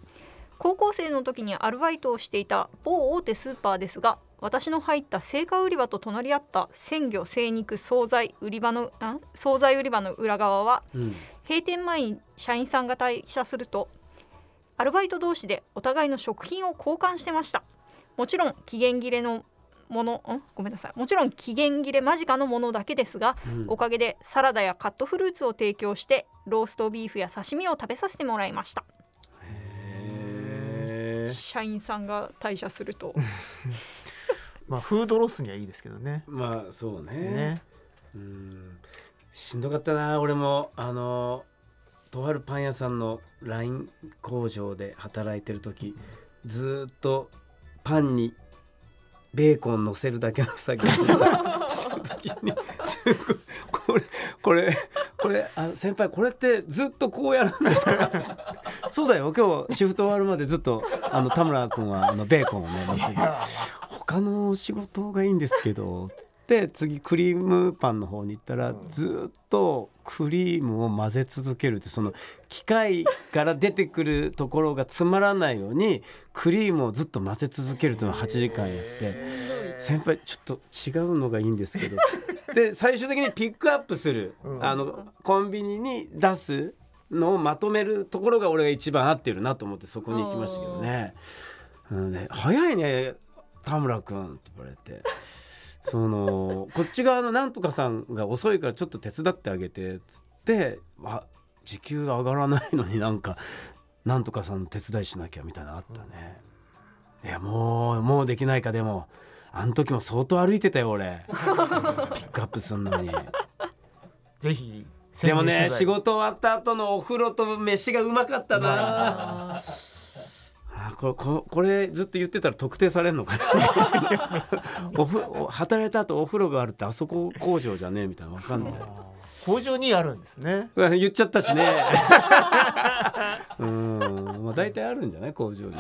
[SPEAKER 2] 高校生の時にアルバイトをしていた某大手スーパーですが私の入った青果売り場と隣り合った鮮魚精肉惣菜売り場の惣菜売り場の裏側は、うん閉店前に社員さんが退社するとアルバイト同士でお互いの食品を交換してましたもちろん期限切れのものんごめんなさいもちろん期限切れ間近のものだけですが、うん、おかげでサラダやカットフルーツを提供してローストビーフや刺身を食べさせてもらいました社員さんが退社すると
[SPEAKER 4] まあフードロスにはいいですけどねまあそうねねうんし
[SPEAKER 1] んどかったな俺もあのとあるパン屋さんのライン工場で働いてる時ずっとパンにベーコン乗せるだけの作業を した時にこれこれこれあ先輩これってずっとこうやるんですか そうだよ今日シフト終わるまでずっとあの田村君はあのベーコンをね乗せて他の仕事がいいんですけどで次クリームパンの方に行ったら、ずっとクリームを混ぜ続けるってその機械から出てくるところがつまらないようにクリームをずっと混ぜ続けるというのを8時間やって先輩ちょっと違うのがいいんですけど で最終的にピックアップする、あのコンビニに出すのをまとめるところが俺が一番合ってるなと思ってそこに行きましたけどね。うんね早いね田村君って言われて。そのこっち側のなんとかさんが遅いからちょっと手伝ってあげてっつってあ時給上がらないのになんかなんとかさん手伝いしなきゃみたいなあったね、いやもうもうできないかでもあの時も相当歩いてたよ俺 ピックアップすんのにぜひでもね仕事終わった後のお風呂と飯がうまかったなこここれずっと言ってたら特定されんのかな おふ働いた後お風呂があるってあそこ工場じゃねえみたいな分かんない
[SPEAKER 4] 工場にあるんですね
[SPEAKER 1] 言っちゃったしね うんまあ大体あるんじゃない工場に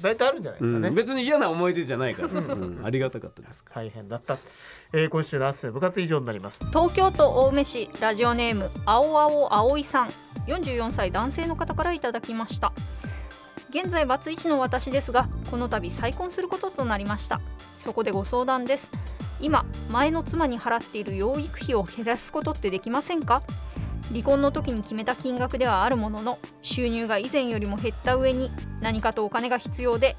[SPEAKER 1] 大体あるんじゃないですかね、うん、別に嫌な思い出じゃないから、うん、あり
[SPEAKER 4] がたかったです大変だった、えー、今週の部活以上になります
[SPEAKER 2] 東京都青梅市ラジオネーム青青葵さん44歳男性の方からいただきました現在バツイチの私ですがこの度再婚することとなりましたそこでご相談です今前の妻に払っている養育費を減らすことってできませんか離婚の時に決めた金額ではあるものの収入が以前よりも減った上に何かとお金が必要で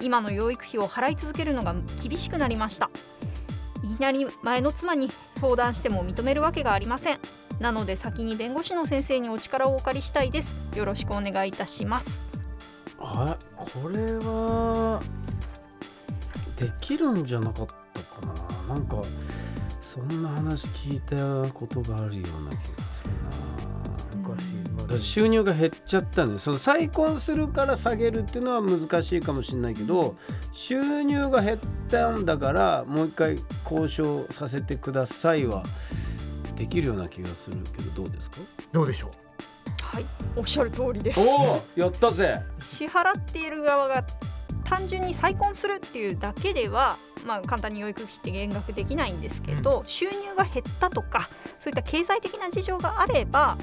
[SPEAKER 2] 今の養育費を払い続けるのが厳しくなりましたいきなり前の妻に相談しても認めるわけがありませんなので先に弁護士の先生にお力をお借りしたいですよろしくお願いいたします
[SPEAKER 1] あこれはできるんじゃなかったかななんかそんな話聞いたことがあるような気がす
[SPEAKER 2] るな難しい、ま
[SPEAKER 1] 収入が減っちゃったでその再婚するから下げるっていうのは難しいかもしれないけど収入が減ったんだからもう一回交渉させてくださいはできるような気がするけどどうですかどうでしょう
[SPEAKER 2] はいおっしゃる通りですお
[SPEAKER 1] やったぜ
[SPEAKER 2] 支払っている側が単純に再婚するっていうだけでは、まあ、簡単に養育費って減額できないんですけど、うん、収入が減ったとかそういった経済的な事情があれば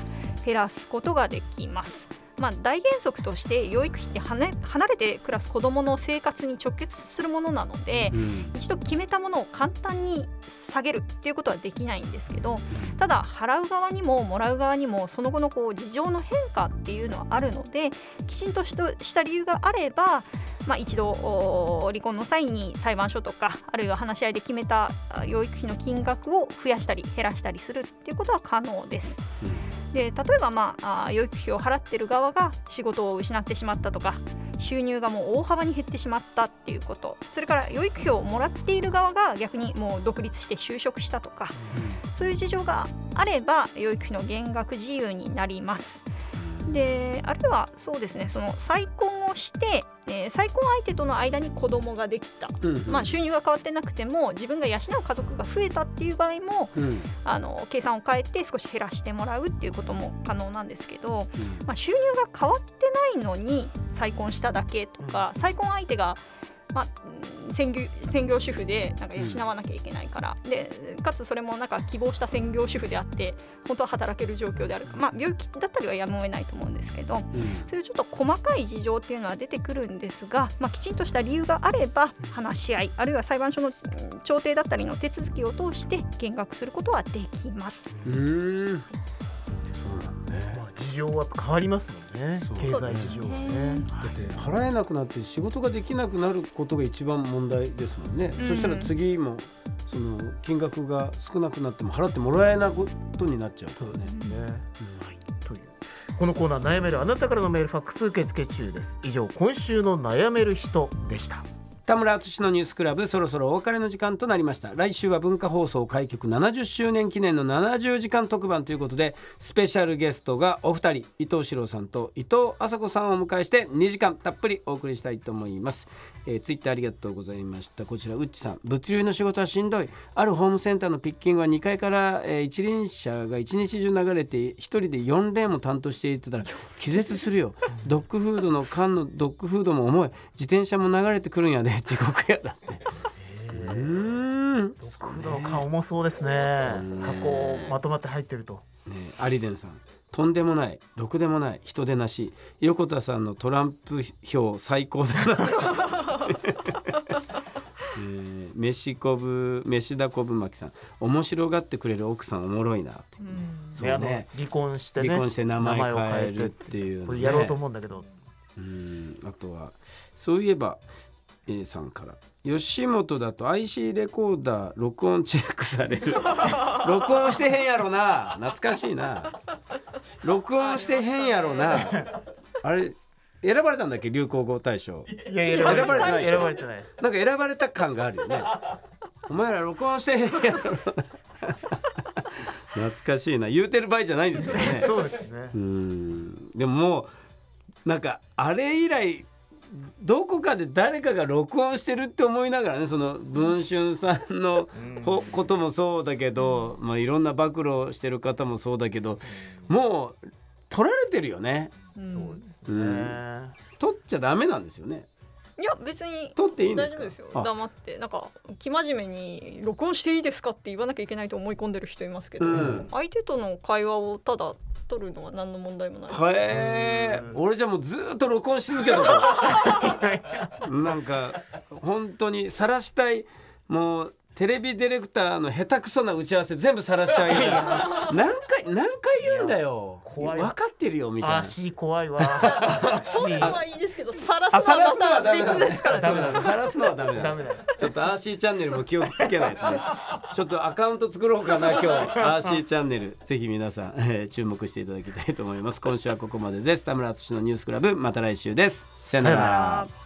[SPEAKER 2] 減らすことができます。まあ、大原則として養育費って離れて暮らす子どもの生活に直結するものなので、うん、一度決めたものを簡単に下げるっていうことはできないんですけどただ払う側にももらう側にもその後のこう事情の変化っていうのはあるのできちんとした理由があれば、まあ、一度離婚の際に裁判所とかあるいは話し合いで決めた養育費の金額を増やしたり減らしたりするっていうことは可能です。で例えば、まあ、養育費を払ってる側が仕事を失ってしまったとか収入がもう大幅に減ってしまったっていうことそれから養育費をもらっている側が逆にもう独立して就職したとかそういう事情があれば養育費の減額自由になります。であるいはそうですねその再婚をして、えー、再婚相手との間に子供ができた、うんうん、まあ、収入が変わってなくても自分が養う家族が増えたっていう場合も、うん、あの計算を変えて少し減らしてもらうっていうことも可能なんですけど、うん、まあ、収入が変わってないのに再婚しただけとか、うん、再婚相手がまあ、専業専業主婦でなんか養わなきゃいけないから、うん、でかつそれもなんか希望した専業主婦であって本当は働ける状況であるか、まあ、病気だったりはやむを得ないと思うんですけど、うん、そういうちょっと細かい事情っていうのは出てくるんですが、まあ、きちんとした理由があれば話し合いあるいは裁判所の調停だったりの手続きを通して減額することはできます。
[SPEAKER 4] うん市場は変わりますもんね経済市場はねだって
[SPEAKER 1] 払えなくなって仕事ができなくなることが一番問題ですもんね、うん、そしたら次もその金額が少なくなっても払ってもらえないことになっちゃうからね。う
[SPEAKER 4] このコーナー悩めるあなたからのメールファックス受付中です
[SPEAKER 1] 以上今週の悩める人でした。田村淳のニュースクラブそろそろお別れの時間となりました来週は文化放送開局70周年記念の70時間特番ということでスペシャルゲストがお二人伊藤史郎さんと伊藤麻子さんをお迎えして2時間たっぷりお送りしたいと思います、えー、ツイッターありがとうございましたこちらうっちさん物流の仕事はしんどいあるホームセンターのピッキングは2階から、えー、一輪車が一日中流れて一人で4レーンも担当していてたら気絶するよドッグフードの缶のドッグフードも重い自転車も流れてくるんやでね地獄やだって。うん
[SPEAKER 4] 工藤感重そうですね箱をまとまって入ってると、
[SPEAKER 1] ね、アリデンさんとんでもないろくでもない人でなし横田さんのトランプ票最高だなえー、飯こぶ飯田こぶまきさん面白がってくれる奥さんおもろいなって、
[SPEAKER 4] そうね離婚して、ね、離婚して名前変えるっていう、ね、これやろうと思うんだけど
[SPEAKER 1] うんあとはそういえば A さんから吉本だと IC レコーダー録音チェックされる 録音してへんやろな懐かしいな録音してへんやろなあれ選ばれたんだっけ流行語大賞いや選ばれてない選ばれてないですなんか選ばれた感があるよねお前ら録音してへんやろな懐かしいな言うてる場合じゃないんですよねそうですねうんでももうなんかあれ以来どこかで誰かが録音してるって思いながらねその文春さんのこともそうだけど、まあ、いろんな暴露してる方もそうだけどもう取られてるよね。そうですね、取っちゃダメなんですよね。
[SPEAKER 2] いや別に取っていいんですよ黙ってなんか生真面目に録音していいですかって言わなきゃいけないと思い込んでる人いますけど、うん、相手との会話をただ取るのは何の問題もないへ
[SPEAKER 1] え俺じゃもうずっと録音し続けたの なんか本当に晒したいもうテレビディレクターの下手くそな打ち合わせ全部晒してあげる何回何回言うんだよ怖い分かってるよみたいな足
[SPEAKER 4] 怖いわ足
[SPEAKER 1] は
[SPEAKER 2] いいですけど晒すのはまた別で
[SPEAKER 1] すから晒すのはダメだ、ね、ちょっとアーシーチャンネルも気をつけないとね ちょっとアカウント作ろうかな今日アーシーチャンネルぜひ皆さん、えー、注目していただきたいと思います今週はここまでです田村淳のニュースクラブまた来週ですさよなら